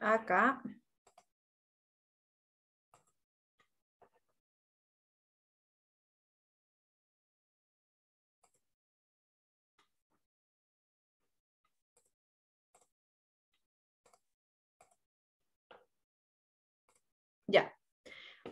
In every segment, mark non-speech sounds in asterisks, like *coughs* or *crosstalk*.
acá. Ya.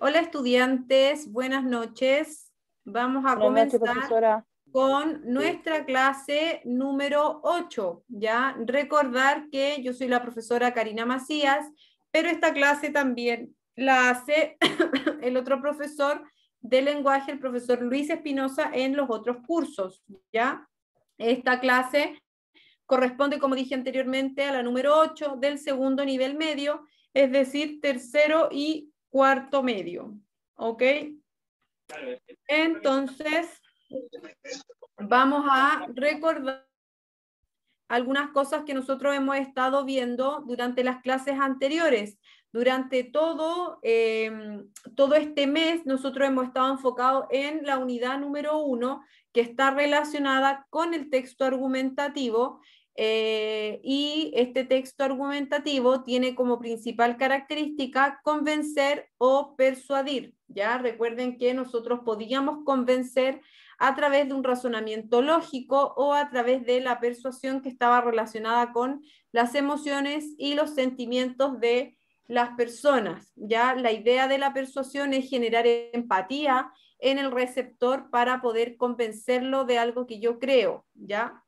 Hola estudiantes, buenas noches. Vamos a comenzar con nuestra clase número 8. ¿ya? Recordar que yo soy la profesora Karina Macías, pero esta clase también la hace *coughs* el otro profesor de lenguaje, el profesor Luis Espinosa, en los otros cursos. ¿ya? Esta clase corresponde, como dije anteriormente, a la número 8 del segundo nivel medio, es decir, tercero y cuarto medio. ¿Ok? Entonces, vamos a recordar algunas cosas que nosotros hemos estado viendo durante las clases anteriores. Durante todo, em, todo este mes nosotros hemos estado enfocados en la unidad número uno, que está relacionada con el texto argumentativo eh, y este texto argumentativo tiene como principal característica convencer o persuadir. Ya recuerden que nosotros podíamos convencer a través de un razonamiento lógico o a través de la persuasión que estaba relacionada con las emociones y los sentimientos de las personas. Ya la idea de la persuasión es generar empatía en el receptor para poder convencerlo de algo que yo creo, ¿ya?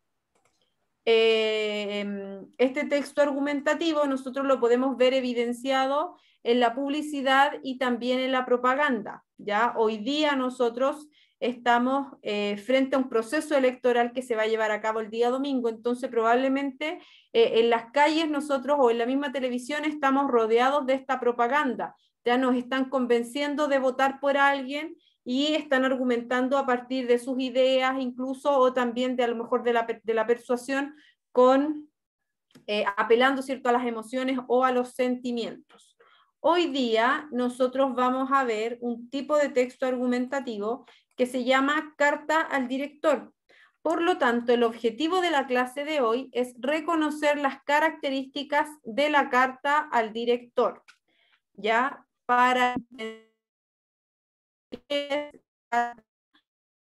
Em, este texto argumentativo nosotros lo podemos ver evidenciado en la publicidad y también en la propaganda. ¿ya? Hoy día nosotros estamos eh, frente a un proceso electoral que se va a llevar a cabo el día domingo, entonces probablemente eh, en las calles nosotros o en la misma televisión estamos rodeados de esta propaganda. Ya nos están convenciendo de votar por alguien y están argumentando a partir de sus ideas incluso o también de a lo mejor de la, persuasión con eh, apelando cierto a las emociones o a los sentimientos. Hoy día nosotros vamos a ver un tipo de texto argumentativo que se llama carta al director. Por lo tanto, el objetivo de la clase de hoy es reconocer las características de la carta al director, ya para Ah,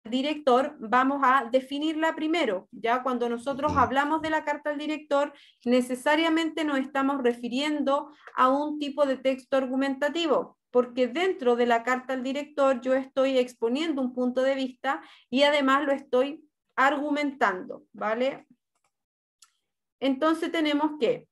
director, vamos a definirla primero. Ya cuando nosotros hablamos de la carta al director, necesariamente nos estamos refiriendo a un tipo de texto argumentativo, porque dentro de la carta al director yo estoy exponiendo un punto de vista y además lo estoy argumentando, ¿vale? Entonces tenemos que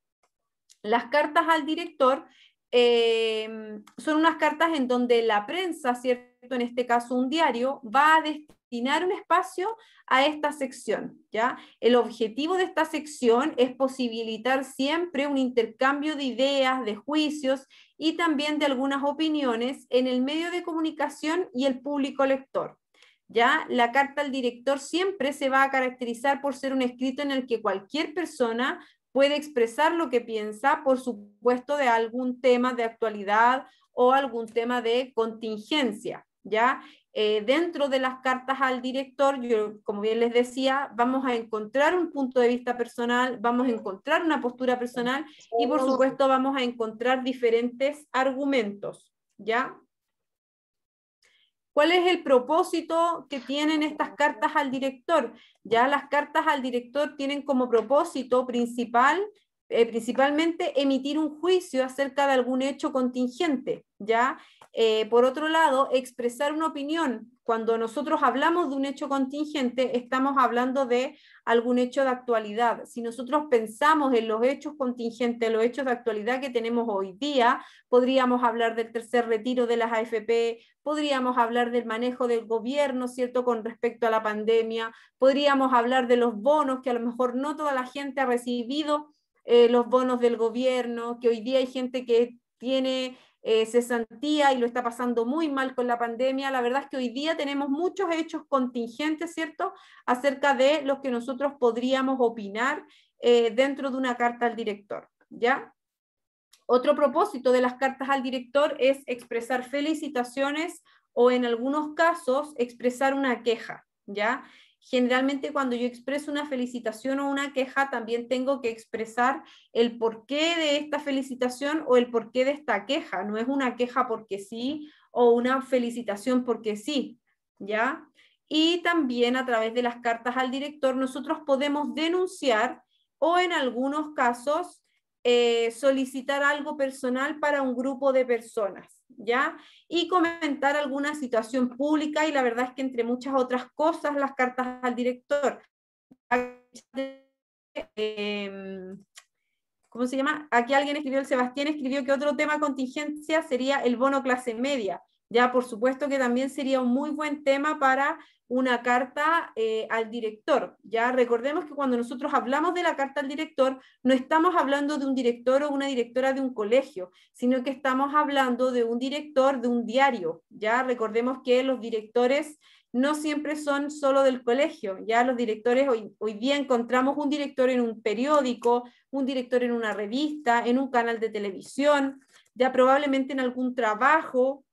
las cartas al director eh, son unas cartas en donde la prensa, ¿cierto? en este caso un diario, va a destinar un espacio a esta sección. ¿ya? El objetivo de esta sección es posibilitar siempre un intercambio de ideas, de juicios y también de algunas opiniones en el medio de comunicación y el público lector. ¿Ya? La carta al director siempre se va a caracterizar por ser un escrito en el que cualquier persona puede expresar lo que piensa, por supuesto, de algún tema de actualidad o algún tema de contingencia. ¿ya? Eh, dentro de las cartas al director, como bien les decía, vamos a encontrar un punto de vista personal, vamos a encontrar una postura personal y por supuesto vamos a encontrar diferentes argumentos, ¿ya? ¿Cuál es el propósito que tienen estas cartas al director? Ya las cartas al director tienen como propósito principal eh, principalmente emitir un juicio acerca de algún hecho contingente, ¿ya? Eh, por otro lado, expresar una opinión. Cuando nosotros hablamos de un hecho contingente, estamos hablando de algún hecho de actualidad. Si nosotros pensamos en los hechos contingentes, los hechos de actualidad que tenemos hoy día, podríamos hablar del tercer retiro de las AFP, podríamos hablar del manejo del gobierno, ¿cierto?, con respecto a la pandemia, podríamos hablar de los bonos que a lo mejor no toda la gente ha recibido eh, los bonos del gobierno, que hoy día hay gente que tiene eh, cesantía y lo está pasando muy mal con la pandemia. La verdad es que hoy día tenemos muchos hechos contingentes, ¿cierto?, acerca de los que nosotros podríamos opinar eh, dentro de una carta al director, ¿ya? Otro propósito de las cartas al director es expresar felicitaciones o en algunos casos expresar una queja, ¿ya? generalmente cuando yo expreso una felicitación o una queja, también tengo que expresar el porqué de esta felicitación o el porqué de esta queja. No es una queja porque sí o una felicitación porque sí, ¿ya? Y también a través de las cartas al director nosotros podemos denunciar o en algunos casos eh, solicitar algo personal para un grupo de personas, ¿ya? Y comentar alguna situación pública y la verdad es que entre muchas otras cosas las cartas al director. Em, ¿Cómo se llama? Aquí alguien escribió, el Sebastián escribió que otro tema contingencia sería el bono clase media. Ya, por supuesto que también sería un muy buen tema para una carta eh, al director. Ya recordemos que cuando nosotros hablamos de la carta al director, no estamos hablando de un director o una directora de un colegio, sino que estamos hablando de un director de un diario. Ya recordemos que los directores no siempre son solo del colegio. Ya los directores, hoy, hoy, día encontramos un director en un periódico, un director en una revista, en un canal de televisión, ya probablemente en algún trabajo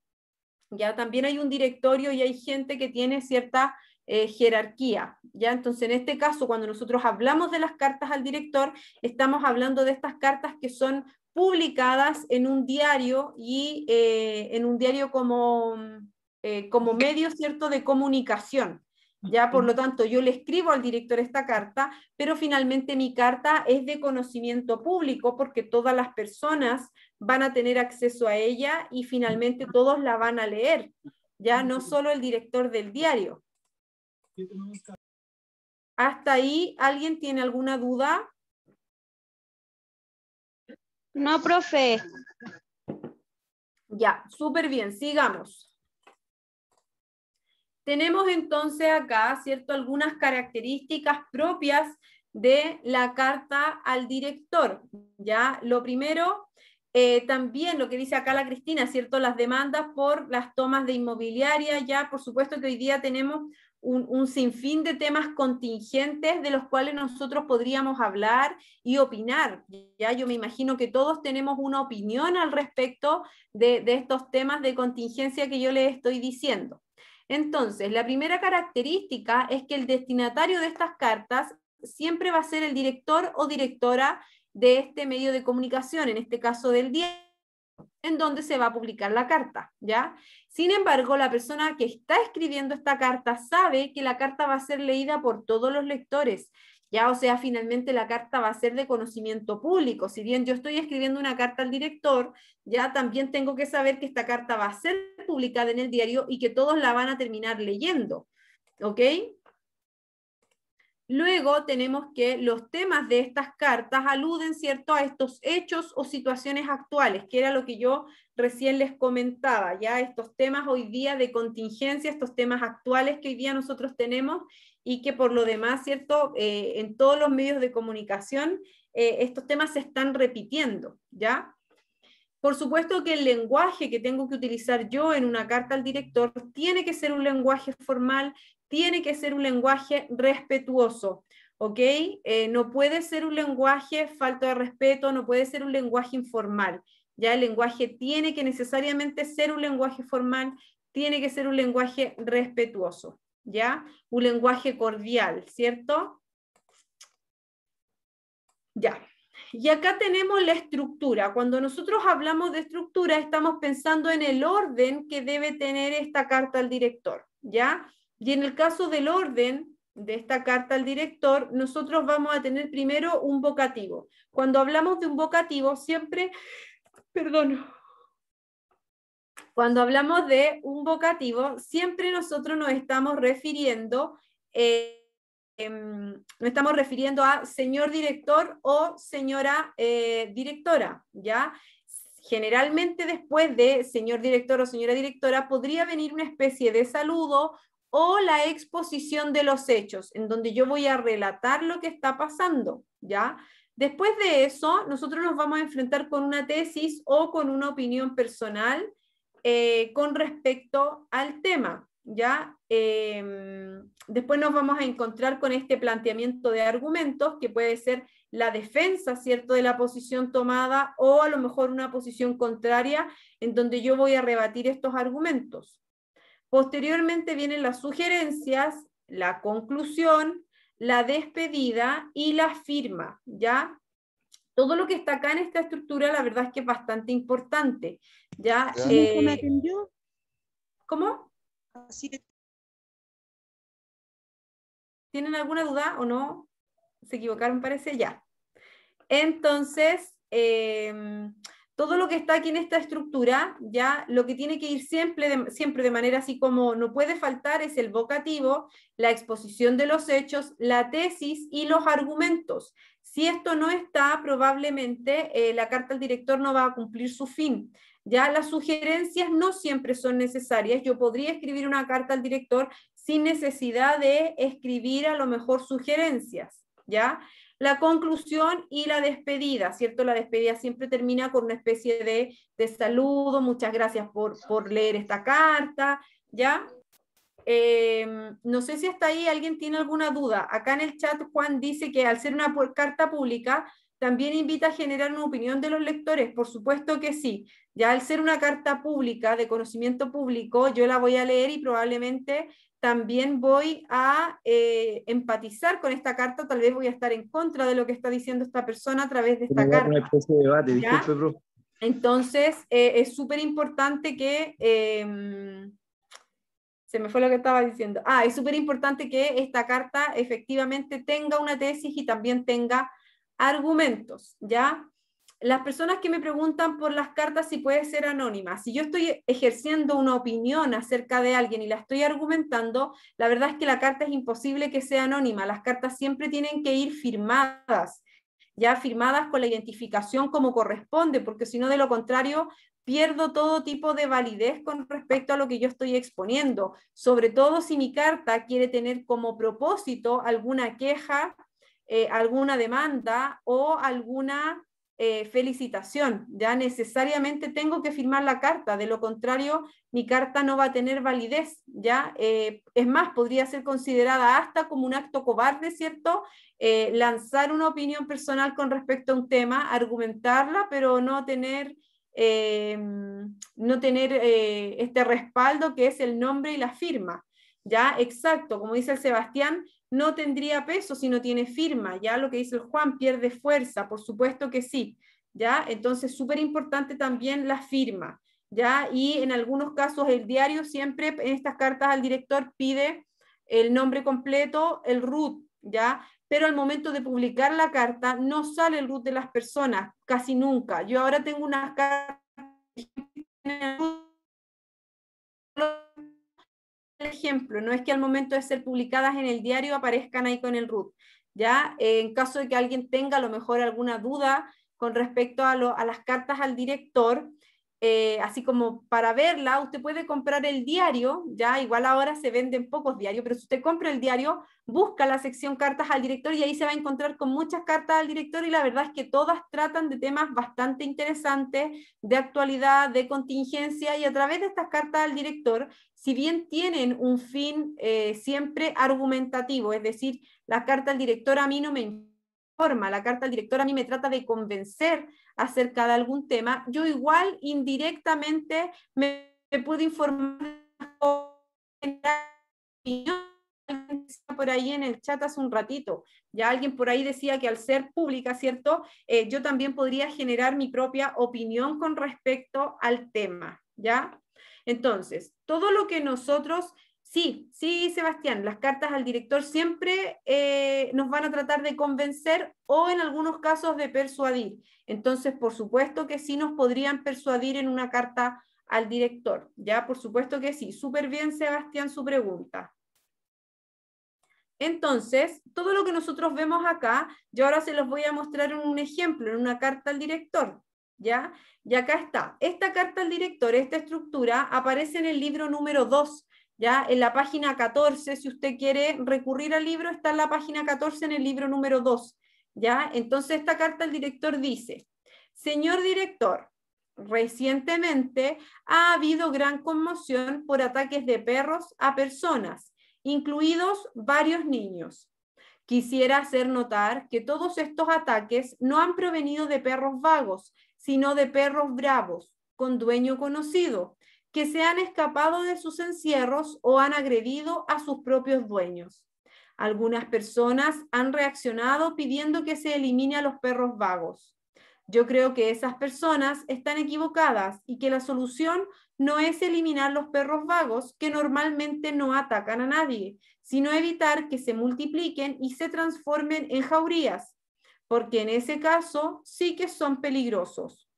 ya también hay un directorio y hay gente que tiene cierta eh, jerarquía. ¿ya? Entonces, en este caso, cuando nosotros hablamos de las cartas al director, estamos hablando de estas cartas que son publicadas en un diario y eh, en un diario como, eh, como medio cierto de comunicación. Ya, por lo tanto, yo le escribo al director esta carta, pero finalmente mi carta es de conocimiento público porque todas las personas van a tener acceso a ella y finalmente todos la van a leer, ya no solo el director del diario. ¿Hasta ahí alguien tiene alguna duda? No, profe. Ya, súper bien, sigamos. Tenemos entonces acá, ¿cierto?, algunas características propias de la carta al director. Ya, lo primero eh, también lo que dice acá la Cristina, ¿cierto? Las demandas por las tomas de inmobiliaria, ya por supuesto que hoy día tenemos un, sinfín de temas contingentes de los cuales nosotros podríamos hablar y opinar. Ya yo me imagino que todos tenemos una opinión al respecto de, de estos temas de contingencia que yo les estoy diciendo. Entonces, la primera característica es que el destinatario de estas cartas siempre va a ser el director o directora de este medio de comunicación, en este caso del diario, en donde se va a publicar la carta, ¿ya? Sin embargo, la persona que está escribiendo esta carta sabe que la carta va a ser leída por todos los lectores, ¿ya? O sea, finalmente la carta va a ser de conocimiento público. Si bien yo estoy escribiendo una carta al director, ya también tengo que saber que esta carta va a ser publicada en el diario y que todos la van a terminar leyendo, ¿ok? Luego tenemos que los temas de estas cartas aluden, ¿cierto?, a estos hechos o situaciones actuales, que era lo que yo recién les comentaba, ya estos temas hoy día de contingencia, estos temas actuales que hoy día nosotros tenemos y que por lo demás, ¿cierto?, eh, en todos los medios de comunicación, eh, estos temas se están repitiendo, ¿ya? Por supuesto que el lenguaje que tengo que utilizar yo en una carta al director tiene que ser un lenguaje formal, tiene que ser un lenguaje respetuoso, ¿ok? Eh, no puede ser un lenguaje falto de respeto, no puede ser un lenguaje informal. Ya el lenguaje tiene que necesariamente ser un lenguaje formal, tiene que ser un lenguaje respetuoso, ¿ya? Un lenguaje cordial, ¿cierto? Ya. Y acá tenemos la estructura. Cuando nosotros hablamos de estructura, estamos pensando en el orden que debe tener esta carta al director, ¿ya? Y en el caso del orden de esta carta al director, nosotros vamos a tener primero un vocativo. Cuando hablamos de un vocativo, siempre, perdón, cuando hablamos de un vocativo, siempre nosotros nos estamos refiriendo eh, no em, nos estamos refiriendo a señor director o señora eh, directora, ¿ya? Generalmente después de señor director o señora directora podría venir una especie de saludo o la exposición de los hechos, en donde yo voy a relatar lo que está pasando, ¿ya? Después de eso, nosotros nos vamos a enfrentar con una tesis o con una opinión personal eh, con respecto al tema. ¿ya? Eh, después nos vamos a encontrar con este planteamiento de argumentos, que puede ser la defensa, ¿cierto?, de la posición tomada o a lo mejor una posición contraria en donde yo voy a rebatir estos argumentos. Posteriormente vienen las sugerencias, la conclusión, la despedida y la firma, ¿ya? Todo lo que está acá en esta estructura, la verdad es que es bastante importante, ¿ya? Eh, ¿Cómo? ¿Tienen alguna duda o no? ¿Se equivocaron parece? Ya. Entonces, em, todo lo que está aquí en esta estructura, ya lo que tiene que ir siempre de, siempre de manera así como no puede faltar es el vocativo, la exposición de los hechos, la tesis y los argumentos. Si esto no está, probablemente eh, la carta al director no va a cumplir su fin. Ya las sugerencias no siempre son necesarias. Yo podría escribir una carta al director sin necesidad de escribir a lo mejor sugerencias, ¿ya? La conclusión y la despedida, ¿cierto? La despedida siempre termina con una especie de, de saludo, muchas gracias por, por leer esta carta, ¿ya? Em, no sé si hasta ahí alguien tiene alguna duda. Acá en el chat Juan dice que al ser una carta pública también invita a generar una opinión de los lectores, por supuesto que sí. Ya al ser una carta pública, de conocimiento público, yo la voy a leer y probablemente también voy a eh, empatizar con esta carta, tal vez voy a estar en contra de lo que está diciendo esta persona a través de esta carta. Entonces, eh, es súper importante que... Em, se me fue lo que estaba diciendo. Ah, es súper importante que esta carta efectivamente tenga una tesis y también tenga argumentos, ¿ya? Las personas que me preguntan por las cartas si puede ser anónima, si yo estoy ejerciendo una opinión acerca de alguien y la estoy argumentando, la verdad es que la carta es imposible que sea anónima, las cartas siempre tienen que ir firmadas, ya firmadas con la identificación como corresponde, porque si no, de lo contrario, pierdo todo tipo de validez con respecto a lo que yo estoy exponiendo, sobre todo si mi carta quiere tener como propósito alguna queja eh, alguna demanda o alguna eh, felicitación. Ya necesariamente tengo que firmar la carta, de lo contrario mi carta no va a tener validez. Ya eh, es más, podría ser considerada hasta como un acto cobarde, ¿cierto? lanzar una opinión personal con respecto a un tema, argumentarla, pero no tener no tener este respaldo que es el nombre y la firma. ¿ya? Exacto, como dice el Sebastián, no tendría peso si no tiene firma, ¿ya? Lo que dice el Juan, pierde fuerza, por supuesto que sí, ¿ya? Entonces, súper importante también la firma, ¿ya? Y en algunos casos el diario siempre en estas cartas al director pide el nombre completo, el root, ¿ya? Pero al momento de publicar la carta no sale el root de las personas, casi nunca. Yo ahora tengo unas cartas ejemplo, no es que al momento de ser publicadas en el diario aparezcan ahí con el RUT, ¿ya? en caso de que alguien tenga a lo mejor alguna duda con respecto a, lo, a las cartas al director, eh, así como para verla, usted puede comprar el diario, ya igual ahora se venden pocos diarios, pero si usted compra el diario, busca la sección cartas al director y ahí se va a encontrar con muchas cartas al director y la verdad es que todas tratan de temas bastante interesantes, de actualidad, de contingencia y a través de estas cartas al director, si bien tienen un fin eh, siempre argumentativo, es decir, la carta al director a mí no me la carta al director a mí me trata de convencer acerca de algún tema, yo igual indirectamente me, puedo informar por ahí en el chat hace un ratito. Ya alguien por ahí decía que al ser pública, ¿cierto? Eh, yo también podría generar mi propia opinión con respecto al tema, ¿ya? Entonces, todo lo que nosotros Sí, sí, Sebastián, las cartas al director siempre eh, nos van a tratar de convencer o en algunos casos de persuadir. Entonces, por supuesto que sí nos podrían persuadir en una carta al director. Ya, por supuesto que sí. Súper bien, Sebastián, su pregunta. Entonces, todo lo que nosotros vemos acá, yo ahora se los voy a mostrar en un ejemplo, en una carta al director. ¿Ya? Y acá está. Esta carta al director, esta estructura, aparece en el libro número 2 ¿ya? En la página 14, si usted quiere recurrir al libro, está en la página 14 en el libro número 2. ¿ya? Entonces esta carta el director dice, señor director, recientemente ha habido gran conmoción por ataques de perros a personas, incluidos varios niños. Quisiera hacer notar que todos estos ataques no han provenido de perros vagos, sino de perros bravos, con dueño conocido, que se han escapado de sus encierros o han agredido a sus propios dueños. Algunas personas han reaccionado pidiendo que se elimine a los perros vagos. Yo creo que esas personas están equivocadas y que la solución no es eliminar los perros vagos que normalmente no atacan a nadie, sino evitar que se multipliquen y se transformen en jaurías, porque en ese caso sí que son peligrosos.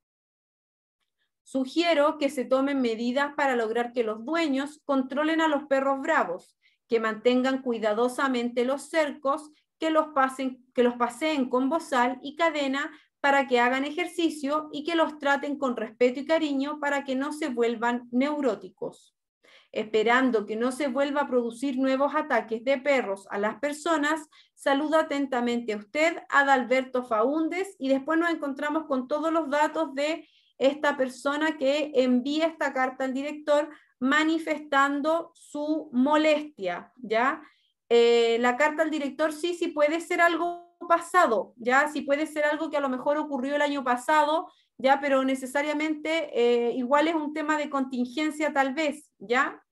Sugiero que se tomen medidas para lograr que los dueños controlen a los perros bravos, que mantengan cuidadosamente los cercos, que los, pasen, que los paseen con bozal y cadena para que hagan ejercicio y que los traten con respeto y cariño para que no se vuelvan neuróticos. Esperando que no se vuelva a producir nuevos ataques de perros a las personas, saluda atentamente a usted, Adalberto Faúndes, y después nos encontramos con todos los datos de esta persona que envía esta carta al director manifestando su molestia, ¿ya? Eh, la carta al director sí, sí puede ser algo pasado, ¿ya? Sí puede ser algo que a lo mejor ocurrió el año pasado, ¿ya? Pero necesariamente eh, igual es un tema de contingencia tal vez, ¿ya?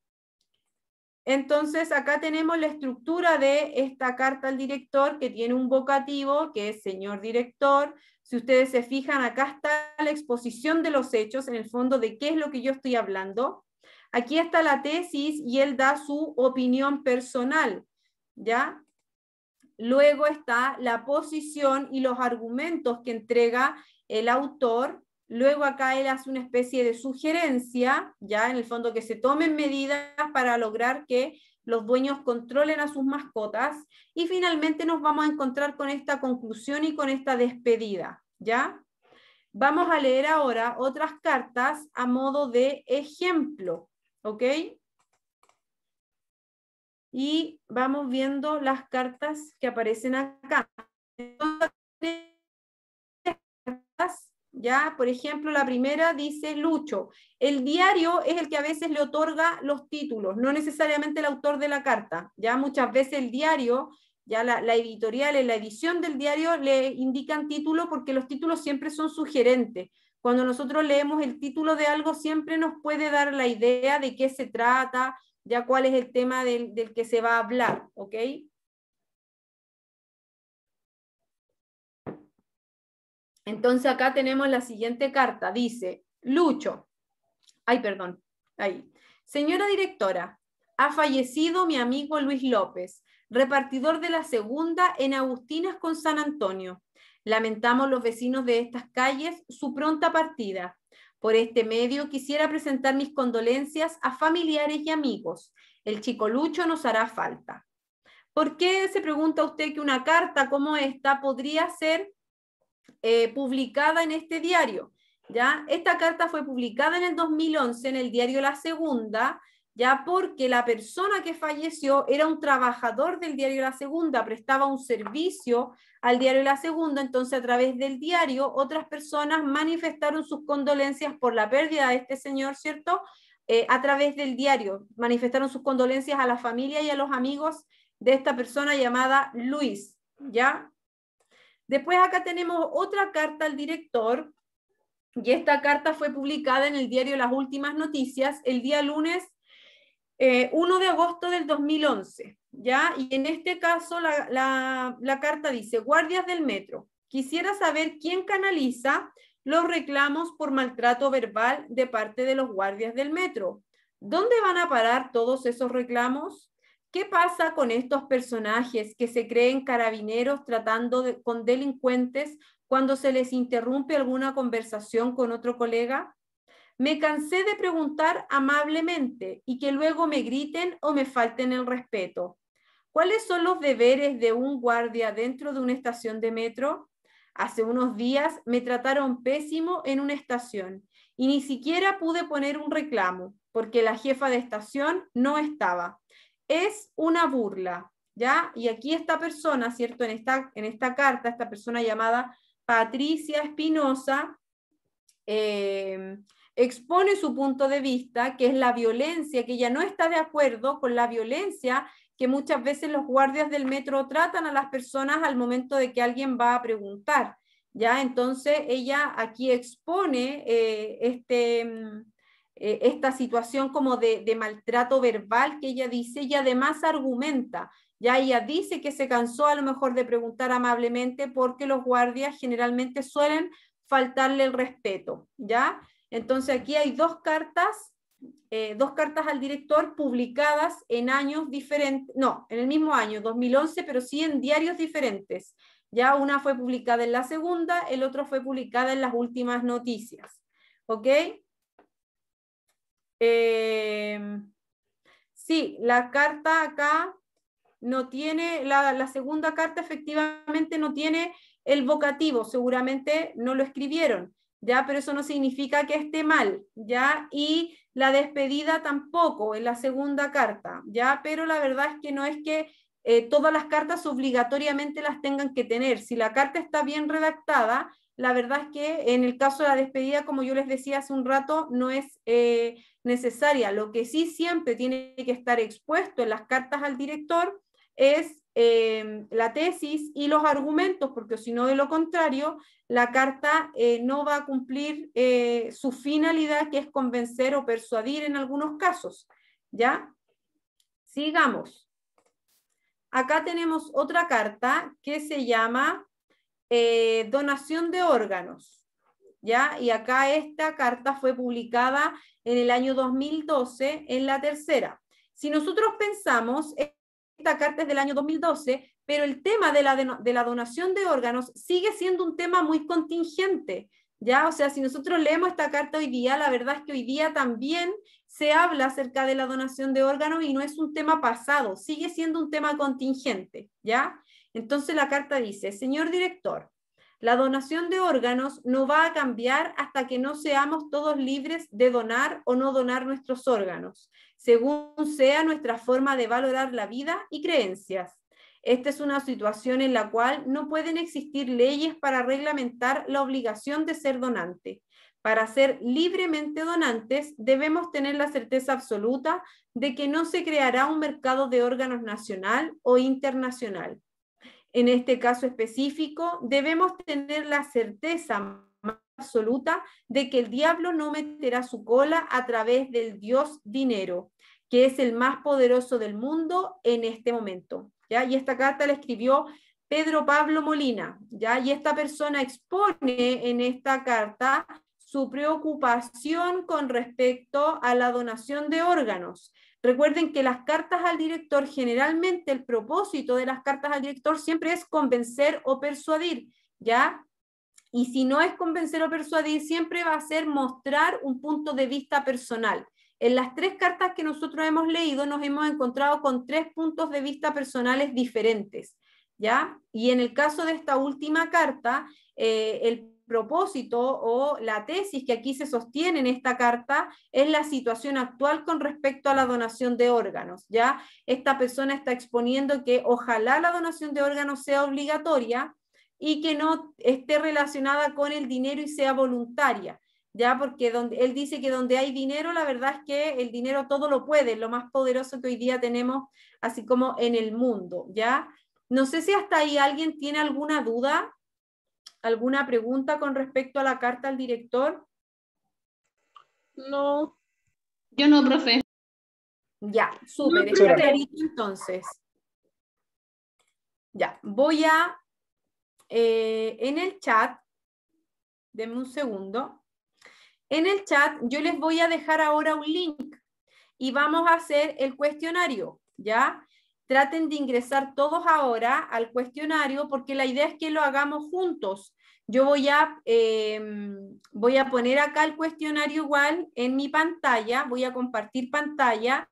Entonces, acá tenemos la estructura de esta carta al director que tiene un vocativo, que es señor director, si ustedes se fijan, acá está la exposición de los hechos, en el fondo de qué es lo que yo estoy hablando. Aquí está la tesis y él da su opinión personal, ¿ya? Luego está la posición y los argumentos que entrega el autor. Luego acá él hace una especie de sugerencia, ya en el fondo que se tomen medidas para lograr que los dueños controlen a sus mascotas y finalmente nos vamos a encontrar con esta conclusión y con esta despedida, ¿ya? Vamos a leer ahora otras cartas a modo de ejemplo, ¿ok? Y vamos viendo las cartas que aparecen acá. ¿ya? Por ejemplo, la primera dice Lucho, el diario es el que a veces le otorga los títulos, no necesariamente el autor de la carta, ¿ya? Muchas veces el diario, ya la, editorial editorial, la edición del diario le indican título porque los títulos siempre son sugerentes. Cuando nosotros leemos el título de algo, siempre nos puede dar la idea de qué se trata, ya cuál es el tema del, del que se va a hablar, ¿ok? Entonces acá tenemos la siguiente carta. Dice, Lucho, ay, perdón, ahí. Señora directora, ha fallecido mi amigo Luis López, repartidor de la segunda en Agustinas con San Antonio. Lamentamos los vecinos de estas calles su pronta partida. Por este medio quisiera presentar mis condolencias a familiares y amigos. El chico Lucho nos hará falta. ¿Por qué se pregunta usted que una carta como esta podría ser eh, publicada en este diario. ¿ya? Esta carta fue publicada en el 2011 en el diario La Segunda, ya porque la persona que falleció era un trabajador del diario La Segunda, prestaba un servicio al diario La Segunda, entonces a través del diario otras personas manifestaron sus condolencias por la pérdida de este señor, ¿cierto? Eh, a través del diario manifestaron sus condolencias a la familia y a los amigos de esta persona llamada Luis, ¿ya? Después acá tenemos otra carta al director y esta carta fue publicada en el diario Las Últimas Noticias el día lunes 1 eh, de agosto del 2011. ¿ya? Y en este caso la carta dice, guardias del metro, quisiera saber quién canaliza los reclamos por maltrato verbal de parte de los guardias del metro. ¿Dónde van a parar todos esos reclamos? ¿Qué pasa con estos personajes que se creen carabineros tratando con delincuentes cuando se les interrumpe alguna conversación con otro colega? Me cansé de preguntar amablemente y que luego me griten o me falten el respeto. ¿Cuáles son los deberes de un guardia dentro de una estación de metro? Hace unos días me trataron pésimo en una estación y ni siquiera pude poner un reclamo porque la jefa de estación no estaba es una burla, ¿ya? Y aquí esta persona, ¿cierto? En esta, en esta carta, esta persona llamada Patricia Espinosa, eh, expone su punto de vista, que es la violencia, que ella no está de acuerdo con la violencia que muchas veces los guardias del metro tratan a las personas al momento de que alguien va a preguntar. ¿ya? Entonces ella aquí expone eh, este, mm, eh, esta situación como de, maltrato verbal que ella dice y además argumenta. Ya ella dice que se cansó a lo mejor de preguntar amablemente porque los guardias generalmente suelen faltarle el respeto, ¿ya? Entonces aquí hay dos cartas, eh, dos cartas al director publicadas en años diferentes, no, en el mismo año, 2011, pero sí en diarios diferentes. Ya una fue publicada en la segunda, el otro fue publicada en las últimas noticias, ¿ok? Em, sí, la carta acá no tiene, la, segunda carta efectivamente no tiene el vocativo, seguramente no lo escribieron, ¿ya? Pero eso no significa que esté mal, ¿ya? Y la despedida tampoco en la segunda carta, ¿ya? Pero la verdad es que no es que eh, todas las cartas obligatoriamente las tengan que tener. Si la carta está bien redactada, la verdad es que en el caso de la despedida, como yo les decía hace un rato, no es eh, necesaria. Lo que sí siempre tiene que estar expuesto en las cartas al director es eh, la tesis y los argumentos, porque si no, de lo contrario, la carta eh, no va a cumplir su finalidad, que es convencer o persuadir en algunos casos. ¿Ya? Sigamos. Acá tenemos otra carta que se llama eh, donación de órganos. ¿ya? Y acá esta carta fue publicada en el año 2012 en la tercera. Si nosotros pensamos, esta carta es del año 2012, pero el tema de la, de la donación de órganos sigue siendo un tema muy contingente. ¿Ya? O sea, si nosotros leemos esta carta hoy día, la verdad es que hoy día también se habla acerca de la donación de órganos y no es un tema pasado, sigue siendo un tema contingente, ¿ya? Entonces la carta dice, señor director, la donación de órganos no va a cambiar hasta que no seamos todos libres de donar o no donar nuestros órganos, según sea nuestra forma de valorar la vida y creencias. Esta es una situación en la cual no pueden existir leyes para reglamentar la obligación de ser donante. Para ser libremente donantes debemos tener la certeza absoluta de que no se creará un mercado de órganos nacional o internacional en este caso específico, debemos tener la certeza absoluta de que el diablo no meterá su cola a través del dios dinero, que es el más poderoso del mundo en este momento. ¿ya? Y esta carta la escribió Pedro Pablo Molina, ¿ya? y esta persona expone en esta carta su preocupación con respecto a la donación de órganos Recuerden que las cartas al director, generalmente el propósito de las cartas al director siempre es convencer o persuadir, ¿ya? Y si no es convencer o persuadir, siempre va a ser mostrar un punto de vista personal. En las tres cartas que nosotros hemos leído nos hemos encontrado con tres puntos de vista personales diferentes, ¿ya? Y en el caso de esta última carta, eh, el propósito o la tesis que aquí se sostiene en esta carta es la situación actual con respecto a la donación de órganos. Ya esta persona está exponiendo que ojalá la donación de órganos sea obligatoria y que no esté relacionada con el dinero y sea voluntaria. Ya porque donde, él dice que donde hay dinero, la verdad es que el dinero todo lo puede, lo más poderoso que hoy día tenemos, así como en el mundo, ¿ya? No sé si hasta ahí alguien tiene alguna duda. ¿Alguna pregunta con respecto a la carta al director? No. Yo no, profe. Ya, súper, clarito entonces. Ya, voy a, eh, en el chat, denme un segundo, en el chat yo les voy a dejar ahora un link y vamos a hacer el cuestionario, ¿ya? Traten de ingresar todos ahora al cuestionario porque la idea es que lo hagamos juntos yo voy a, em, voy a poner acá el cuestionario igual en mi pantalla, voy a compartir pantalla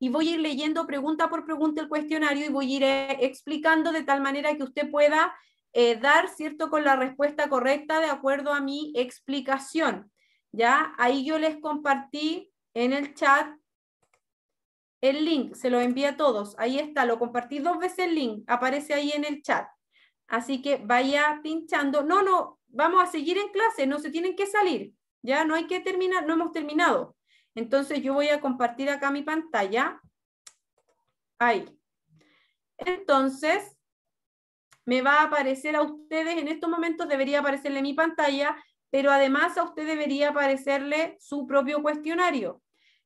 y voy a ir leyendo pregunta por pregunta el cuestionario y voy a ir eh, explicando de tal manera que usted pueda eh, dar, ¿cierto?, con la respuesta correcta de acuerdo a mi explicación. ¿Ya? Ahí yo les compartí en el chat el link, se lo envío a todos. Ahí está, lo compartí dos veces el link, aparece ahí en el chat. Así que vaya pinchando. No, no, vamos a seguir en clase, no se tienen que salir. Ya no hay que terminar, no hemos terminado. Entonces yo voy a compartir acá mi pantalla. Ahí. Entonces, me va a aparecer a ustedes, en estos momentos debería aparecerle mi pantalla, pero además a usted debería aparecerle su propio cuestionario.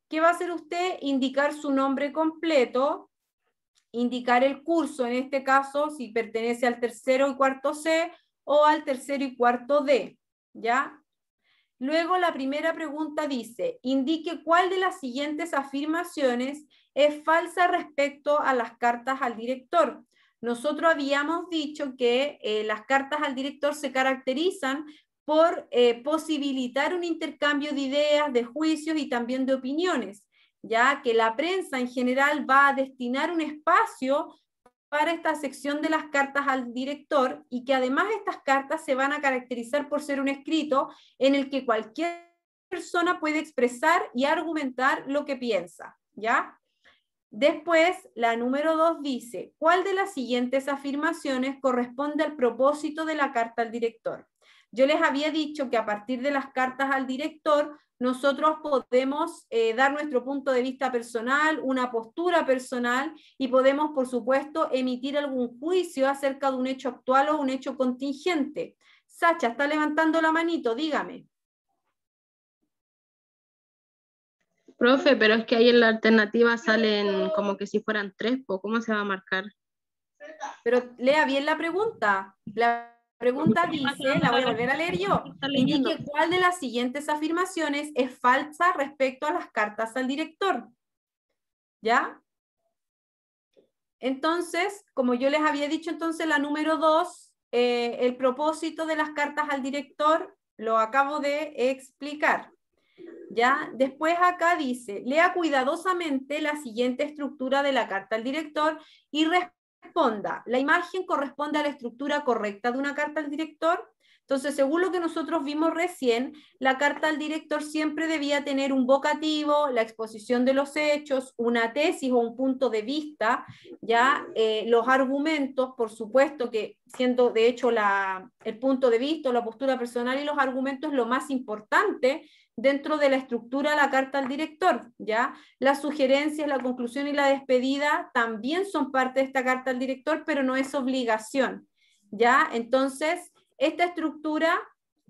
¿Qué va a hacer usted? Indicar su nombre completo, indicar el curso, en este caso, si pertenece al tercero y cuarto C o al tercero y cuarto D, ¿ya? Luego la primera pregunta dice, indique cuál de las siguientes afirmaciones es falsa respecto a las cartas al director. Nosotros habíamos dicho que eh, las cartas al director se caracterizan por eh, posibilitar un intercambio de ideas, de juicios y también de opiniones ya que la prensa en general va a destinar un espacio para esta sección de las cartas al director y que además estas cartas se van a caracterizar por ser un escrito en el que cualquier persona puede expresar y argumentar lo que piensa, ¿ya? Después, la número dos dice, ¿cuál de las siguientes afirmaciones corresponde al propósito de la carta al director? Yo les había dicho que a partir de las cartas al director, nosotros podemos eh, dar nuestro punto de vista personal, una postura personal y podemos, por supuesto, emitir algún juicio acerca de un hecho actual o un hecho contingente. Sacha, está levantando la manito, dígame. Profe, pero es que ahí en la alternativa salen como que si fueran tres, ¿cómo se va a marcar? Pero lea bien la pregunta pregunta dice, la voy a volver a leer yo, cuál de las siguientes afirmaciones es falsa respecto a las cartas al director. ¿Ya? Entonces, como yo les había dicho, entonces la número dos, eh, el propósito de las cartas al director, lo acabo de explicar. ¿Ya? Después acá dice, lea cuidadosamente la siguiente estructura de la carta al director y responde responda. La imagen corresponde a la estructura correcta de una carta al director. Entonces, según lo que nosotros vimos recién, la carta al director siempre debía tener un vocativo, la exposición de los hechos, una tesis o un punto de vista, ya eh, los argumentos, por supuesto que siendo de hecho la, el punto de vista, la postura personal y los argumentos lo más importante dentro de la estructura de la carta al director, ¿ya? Las sugerencias, la conclusión y la despedida también son parte de esta carta al director, pero no es obligación, ¿ya? Entonces, esta estructura,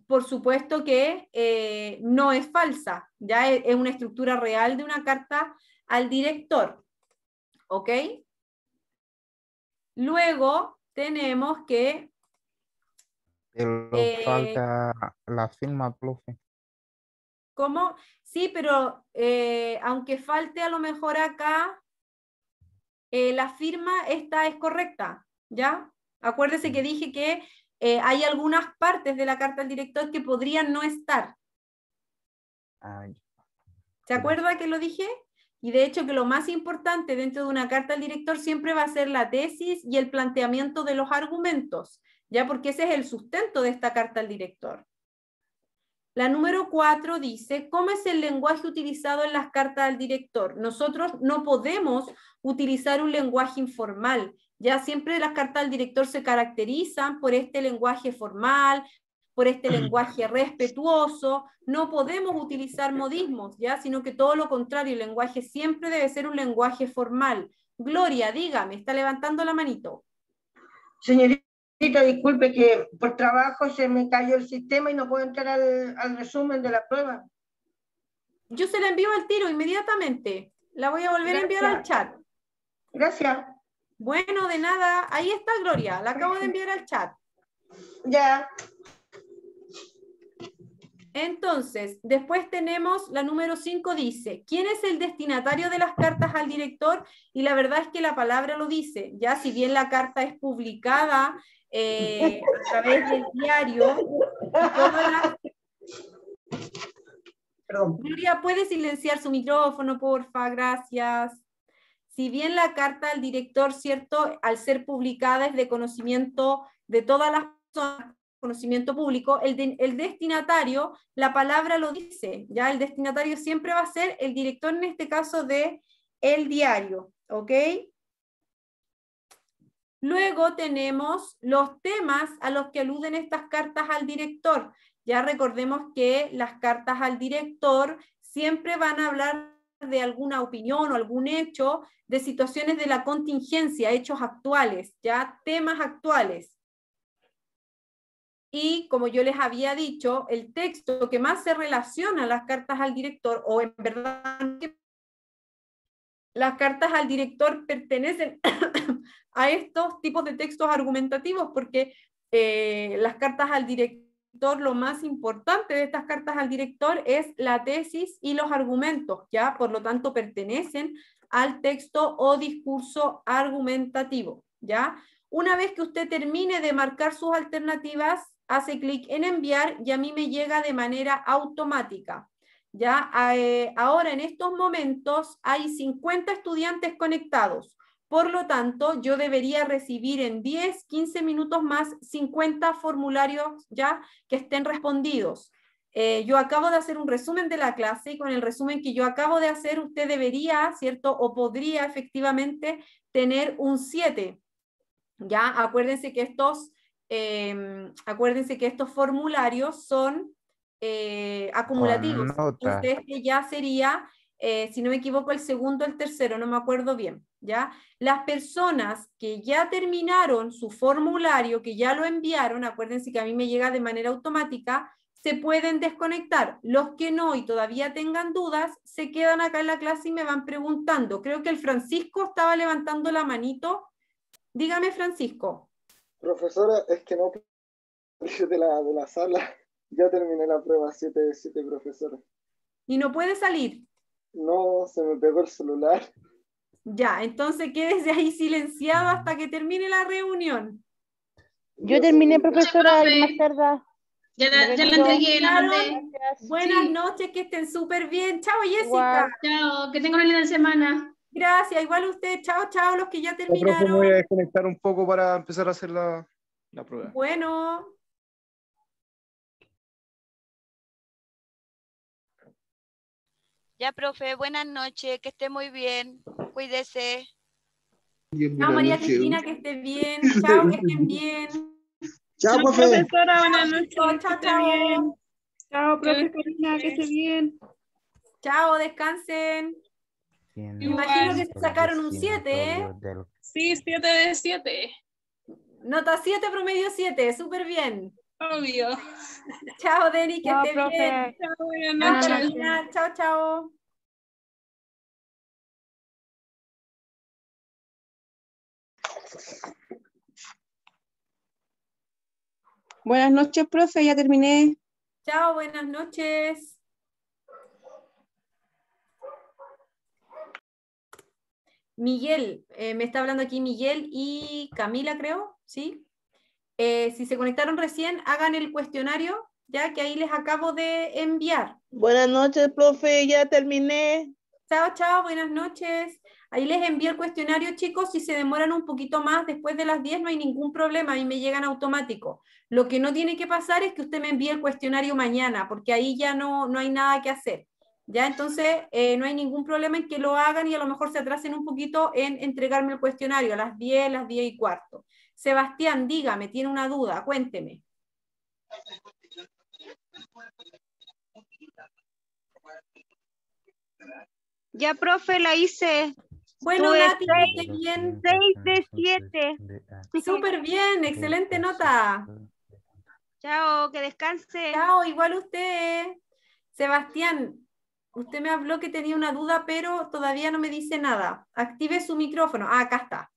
por supuesto que eh, no es falsa, ¿ya? E, es una estructura real de una carta al director, ¿ok? Luego tenemos que... Eh, falta la firma, profe. ¿Cómo? Sí, pero eh, aunque falte a lo mejor acá, eh, la firma esta es correcta, ¿ya? Acuérdese que dije que eh, hay algunas partes de la carta al director que podrían no estar. Ah, ¿Se acuerda que lo dije? Y de hecho que lo más importante dentro de una carta al director siempre va a ser la tesis y el planteamiento de los argumentos, ya porque ese es el sustento de esta carta al director. La número cuatro dice, ¿cómo es el lenguaje utilizado en las cartas al director? Nosotros no podemos utilizar un lenguaje informal. Ya siempre las cartas al director se caracterizan por este lenguaje formal, por este lenguaje respetuoso. No podemos utilizar modismos, ya, sino que todo lo contrario, el lenguaje siempre debe ser un lenguaje formal. Gloria, dígame, está levantando la manito. Señorita, disculpe que por trabajo se me cayó el sistema y no puedo entrar al, resumen de la prueba. Yo se la envío al tiro inmediatamente. La voy a volver a enviar al chat. Gracias. Bueno, de nada. Ahí está Gloria. La acabo de enviar al chat. Ya. Entonces, después tenemos la número 5 dice, ¿quién es el destinatario de las cartas al director? Y la verdad es que la palabra lo dice, ya si bien la carta es publicada eh, a través del diario. Gloria, ¿puede silenciar su micrófono, porfa? Gracias. Si bien la carta al director, cierto, al ser publicada es de conocimiento de todas las personas, conocimiento público, el, destinatario, la palabra lo dice, ¿ya? El destinatario siempre va a ser el director, en este caso, de el diario, ¿ok? Luego tenemos los temas a los que aluden estas cartas al director. Ya recordemos que las cartas al director siempre van a hablar de alguna opinión o algún hecho, de situaciones de la contingencia, hechos actuales, ya temas actuales. Y como yo les había dicho, el texto que más se relaciona a las cartas al director, o en verdad las cartas al director pertenecen *coughs* a estos tipos de textos argumentativos porque eh, las cartas al director, lo más importante de estas cartas al director es la tesis y los argumentos, ¿ya? Por lo tanto, pertenecen al texto o discurso argumentativo, ¿ya? Una vez que usted termine de marcar sus alternativas, hace clic en enviar y a mí me llega de manera automática. Ya eh, ahora en estos momentos hay 50 estudiantes conectados. Por lo tanto, yo debería recibir en 10, 15 minutos más 50 formularios ya que estén respondidos. Eh, yo acabo de hacer un resumen de la clase y con el resumen que yo acabo de hacer, usted debería, ¿cierto? O podría efectivamente tener un 7. Ya, acuérdense que estos, em, acuérdense que estos formularios son eh, acumulativos. Entonces, ya sería, eh, si no me equivoco, el segundo, o el tercero, no me acuerdo bien. ¿ya? Las personas que ya terminaron su formulario, que ya lo enviaron, acuérdense que a mí me llega de manera automática, se pueden desconectar. Los que no y todavía tengan dudas, se quedan acá en la clase y me van preguntando. Creo que el Francisco estaba levantando la manito. Dígame, Francisco. Profesora, es que no de la, de la sala ya terminé la prueba, 7 de 7, profesor. ¿Y no puede salir? No, se me pegó el celular. Ya, entonces quédese ahí silenciado hasta que termine la reunión. Yo terminé, profesora, y más tarde. Ya la, entregué, la Buenas noches, que estén súper bien. Chao, Jessica. Chao, que tengan una linda semana. Gracias, igual usted. Chao, chao, los que ya terminaron. voy a desconectar un poco para empezar a hacer la prueba. Bueno. Ya, profe, buenas noches, que esté muy bien, cuídese. Chao, María Cristina, que esté bien. Chao, que estén bien. Chao, profe. profesora, buenas noches. Chao, chao. Chao, chao profe que esté bien. Chao, descansen. Imagino que se sacaron un 7, ¿eh? Sí, 7 de 7. Nota 7, promedio 7, súper bien. Obvio. Chao, Deni, que te bien. Chao, buenas noches. chao, Buenas noches, profe, ya terminé. Chao, buenas noches. Miguel, eh, me está hablando aquí Miguel y Camila, creo, ¿sí? Eh, si se conectaron recién, hagan el cuestionario, ya que ahí les acabo de enviar. Buenas noches, profe, ya terminé. Chao, chao, buenas noches. Ahí les envío el cuestionario, chicos. Si se demoran un poquito más después de las 10, no hay ningún problema, a mí me llegan automático. Lo que no tiene que pasar es que usted me envíe el cuestionario mañana, porque ahí ya no, no hay nada que hacer. ¿ya? Entonces, eh, no hay ningún problema en que lo hagan y a lo mejor se atrasen un poquito en entregarme el cuestionario a las 10, las 10 y cuarto. Sebastián, dígame, tiene una duda, cuénteme. Ya, profe, la hice. Bueno, Nati, bien. 6 de 7. Súper bien, excelente nota. Chao, que descanse. Chao, igual usted. Sebastián, usted me habló que tenía una duda, pero todavía no me dice nada. Active su micrófono. Ah, acá está.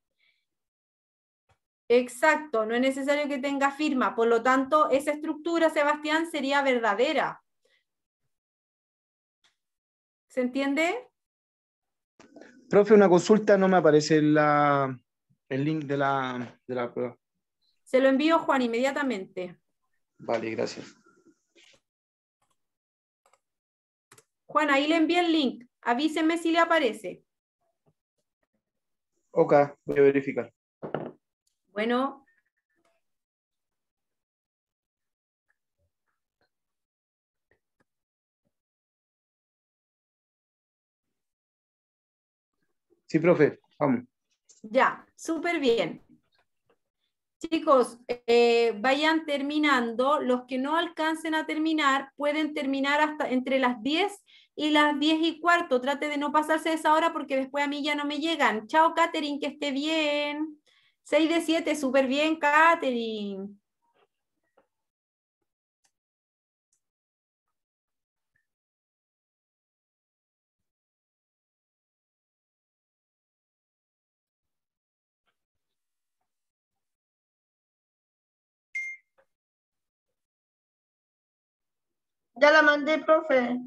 Exacto, no es necesario que tenga firma. Por lo tanto, esa estructura, Sebastián, sería verdadera. ¿Se entiende? Profe, una consulta, no me aparece el link de la, prueba. Se lo envío, Juan, inmediatamente. Vale, gracias. Juan, ahí le envío el link. Avísenme si le aparece. Ok, voy a verificar. Bueno. Sí, profe, vamos. Ya, súper bien. Chicos, eh, vayan terminando. Los que no alcancen a terminar pueden terminar hasta entre las 10 y las 10 y cuarto. Trate de no pasarse esa hora porque después a mí ya no me llegan. Chao, Katherine, que esté bien. 6 de 7, súper bien, Katherine. Ya la mandé, profe.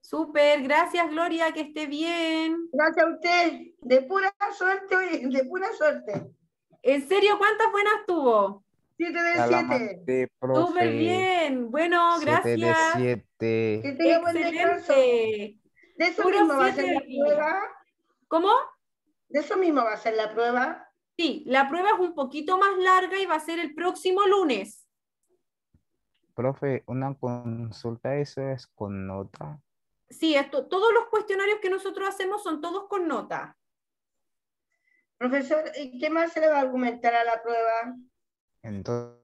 Súper, gracias Gloria, que esté bien. Gracias a usted. De pura suerte, de pura suerte. ¿En serio cuántas buenas tuvo? Siete de siete. Súper bien. Bueno, siete De siete. Que De eso mismo va a ser la prueba. ¿Cómo? De eso mismo va a ser la prueba. Sí, la prueba es un poquito más larga y va a ser el próximo lunes. Profe, una consulta, ¿eso es con nota? Sí, esto, todos los cuestionarios que nosotros hacemos son todos con nota. Profesor, ¿y qué más se le va a argumentar a la prueba? Entonces...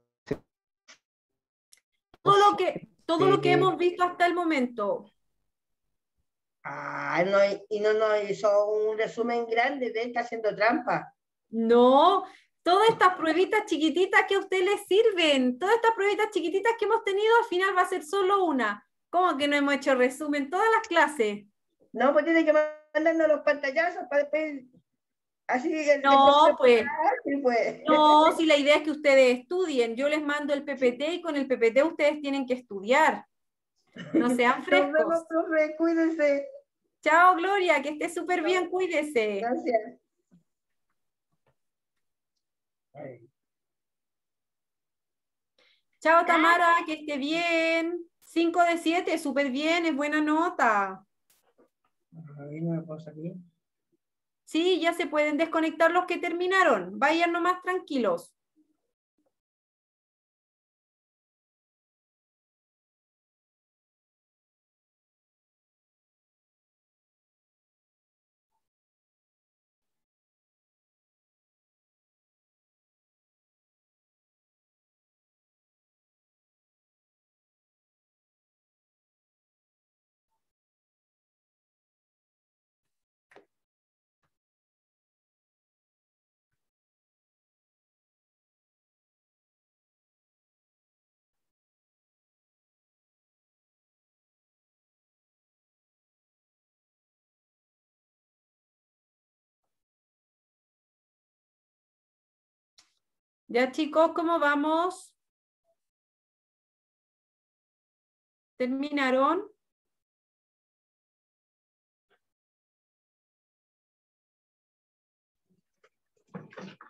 Todo lo que, todo lo que eh, hemos visto hasta el momento. Ah, no, y no nos hizo un resumen grande de está haciendo trampa. No, todas estas pruebitas chiquititas que a usted le sirven, todas estas pruebitas chiquititas que hemos tenido, al final va a ser solo una. ¿Cómo que no hemos hecho resumen? Todas las clases. No, pues tiene que mandarnos los pantallazos para después Así que no, pues, *laughs* No, si la idea es que ustedes estudien, yo les mando el PPT y con el PPT ustedes tienen que estudiar. No *laughs* sean frescos. Nos profe, cuídense. Chao, Gloria, que esté súper bien, cuídese. Gracias. Chao, Tamara, que esté bien. 5 de 7, súper bien, es buena nota. me Sí, ya se pueden desconectar los que terminaron. Vayan nomás tranquilos. Ya chicos, ¿cómo vamos? ¿Terminaron?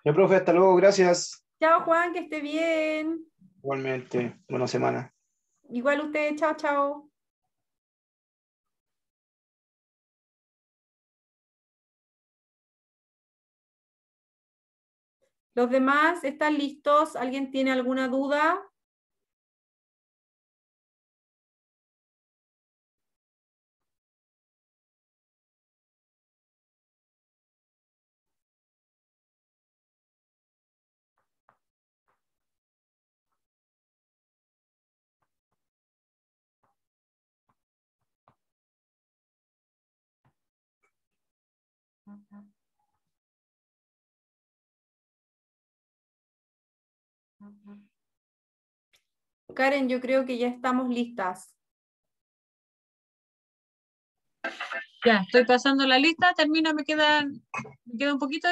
Ya, profe, hasta luego, gracias. Chao, Juan, que esté bien. Igualmente, buena semana. Igual ustedes, chao, chao. ¿Los demás están listos? ¿Alguien tiene alguna duda? Karen, yo creo que ya estamos listas. Ya, estoy pasando la lista, termino, me quedan, me queda un poquito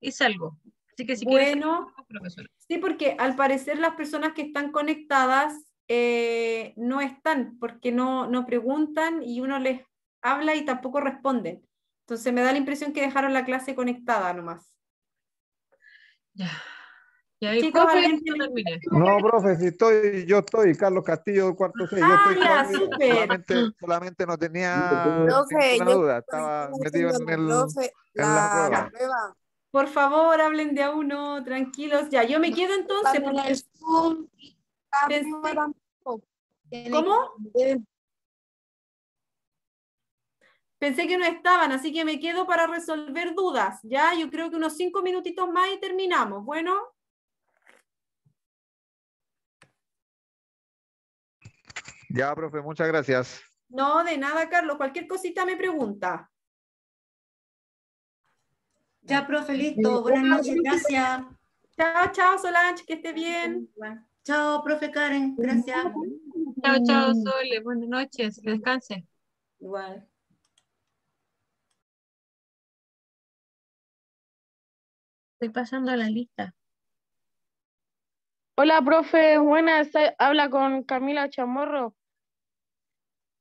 y, salgo. Así que si bueno, Sí, porque al parecer las personas que están conectadas eh, no están, porque no, no preguntan y uno les habla y tampoco responden. Entonces me da la impresión que dejaron la clase conectada nomás. Ya. No, profe, si estoy, yo estoy, Carlos Castillo, cuarto C. Ah, solamente, no tenía ninguna duda, estaba metido en, el, Por favor, hablen de a uno, tranquilos. Ya, yo me quedo entonces. ¿Cómo? Pensé que no estaban, así que me quedo para resolver dudas. Ya, yo creo que unos cinco minutitos más y terminamos. Bueno. Ya, profe, muchas gracias. No, de nada, Carlos. Cualquier cosita me pregunta. Ya, profe, listo. Buenas noches, gracias. Chao, chao, Solange, que esté bien. Chao, profe Karen, gracias. Chao, chao, Sole. Buenas noches, que descanse. Igual. Estoy pasando la lista. Hola, profe, buenas. Habla con Camila Chamorro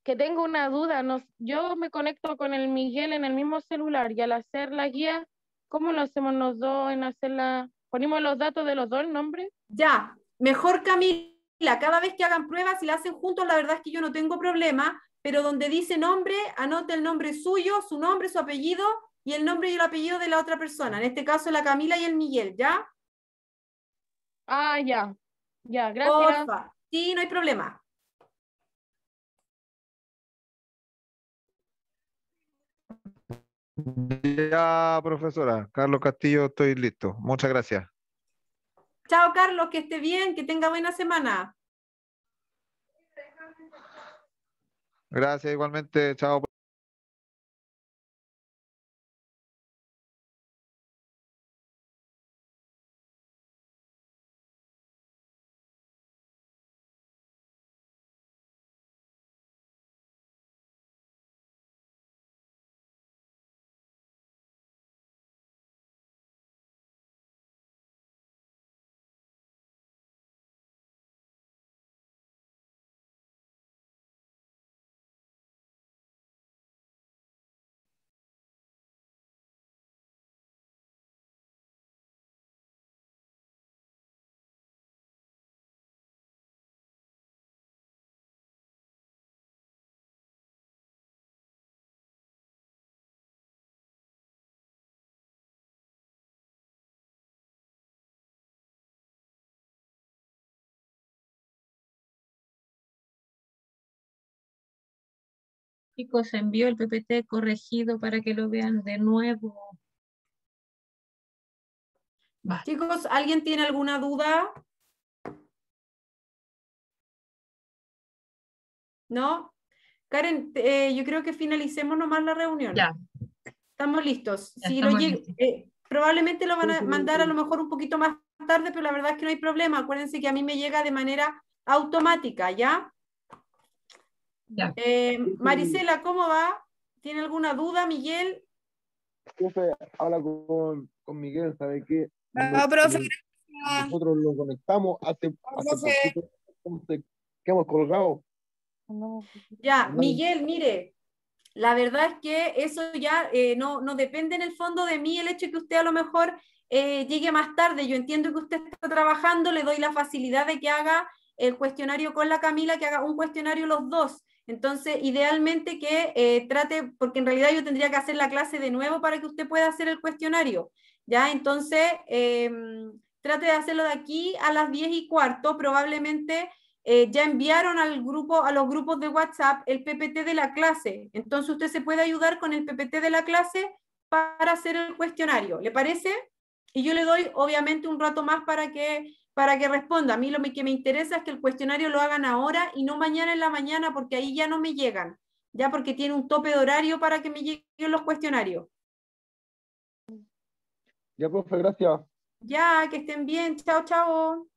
que tengo una duda, yo me conecto con el Miguel en el mismo celular y al hacer la guía, ¿cómo lo hacemos los dos en hacerla? ¿Ponemos los datos de los dos, el nombre? Ya, mejor Camila, cada vez que hagan pruebas, y la hacen juntos, la verdad es que yo no tengo problema, pero donde dice nombre, anote el nombre suyo, su nombre, su apellido y el nombre y el apellido de la otra persona, en este caso la Camila y el Miguel, ¿ya? Ah, ya, ya, gracias. Porfa. Sí, no hay problema. Ya, profesora. Carlos Castillo, estoy listo. Muchas gracias. Chao, Carlos. Que esté bien, que tenga buena semana. Gracias, igualmente. Chao. Chicos, envió el PPT corregido para que lo vean de nuevo. Chicos, ¿alguien tiene alguna duda? ¿No? Karen, eh, yo creo que finalicemos nomás la reunión. Ya. Estamos listos. Eh, probablemente lo van a mandar a lo mejor un poquito más tarde, pero la verdad es que no hay problema. Acuérdense que a mí me llega de manera automática, ¿ya? Eh, Marisela, ¿cómo va? ¿Tiene alguna duda, Miguel? habla con, Miguel, ¿sabe qué? Ah, nosotros lo conectamos hace, hemos colgado. Ya, Miguel, mire, la verdad es que eso ya eh, no, depende en el fondo de mí el hecho que usted a lo mejor eh, llegue más tarde. Yo entiendo que usted está trabajando, le doy la facilidad de que haga el cuestionario con la Camila, que haga un cuestionario los dos. Entonces, idealmente que eh, trate, porque en realidad yo tendría que hacer la clase de nuevo para que usted pueda hacer el cuestionario, ¿ya? Entonces, em, trate de hacerlo de aquí a las 10 y cuarto, probablemente eh, ya enviaron al grupo, a los grupos de WhatsApp el PPT de la clase, entonces usted se puede ayudar con el PPT de la clase para hacer el cuestionario, ¿le parece? Y yo le doy obviamente un rato más para que para que responda. A mí lo que me interesa es que el cuestionario lo hagan ahora y no mañana en la mañana porque ahí ya no me llegan, ya porque tiene un tope de horario para que me lleguen los cuestionarios. Ya, profe, gracias. Ya, que estén bien. Chao, chao.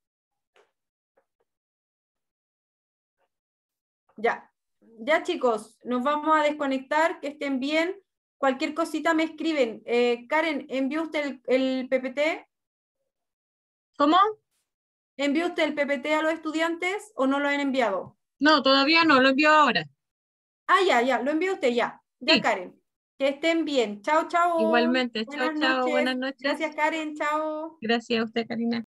Ya, ya chicos, nos vamos a desconectar, que estén bien. Cualquier cosita me escriben. Eh, Karen, ¿envió usted el, el PPT? ¿Cómo? ¿Envió usted el PPT a los estudiantes o no lo han enviado? No, todavía no, lo envió ahora. Ah, ya, ya, lo envió usted ya. Ya, Karen. Que estén bien. Chao, chao. Igualmente, chao, chao. Buenas noches. Gracias, Karen. Chao. Gracias a usted, Karina.